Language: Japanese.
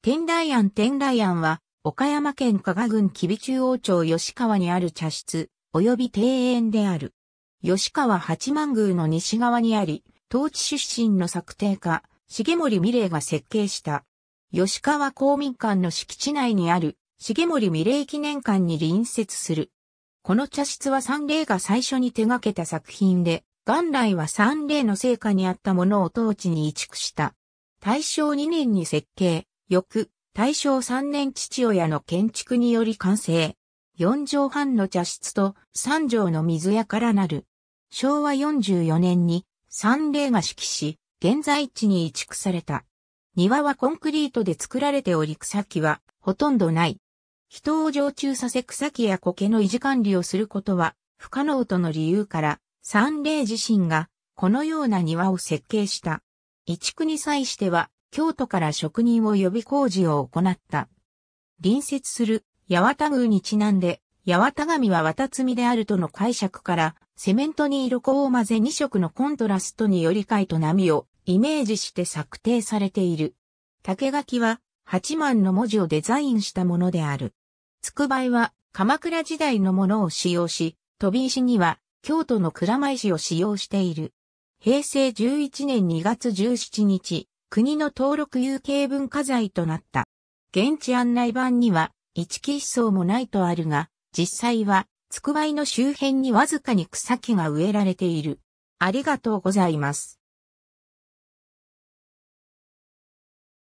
天台庵天台庵は、岡山県加賀郡吉備中央町吉川にある茶室、及び庭園である。吉川八幡宮の西側にあり、当地出身の作庭家、重森美玲が設計した。吉川公民館の敷地内にある、重森美玲記念館に隣接する。この茶室は三霊が最初に手掛けた作品で、元来は三霊の成果にあったものを当地に移築した。大正2年に設計、翌、大正3年父親の建築により完成。4畳半の茶室と3畳の水屋からなる。昭和44年に三例が指揮し、現在地に移築された。庭はコンクリートで作られており草木はほとんどない。人を常駐させ草木や苔の維持管理をすることは不可能との理由から、三例自身がこのような庭を設計した。移築に際しては京都から職人を呼び工事を行った。隣接する八幡宮にちなんで、八幡神は綿摘みであるとの解釈から、セメントに色粉を混ぜ2色のコントラストにより貝と波をイメージして策定されている。竹垣は八幡の文字をデザインしたものである。つくばいは鎌倉時代のものを使用し、飛び石には京都の蔵前石を使用している。平成11年2月17日、国の登録有形文化財となった。現地案内板には、一気思想もないとあるが、実際は、つくばいの周辺にわずかに草木が植えられている。ありがとうございます。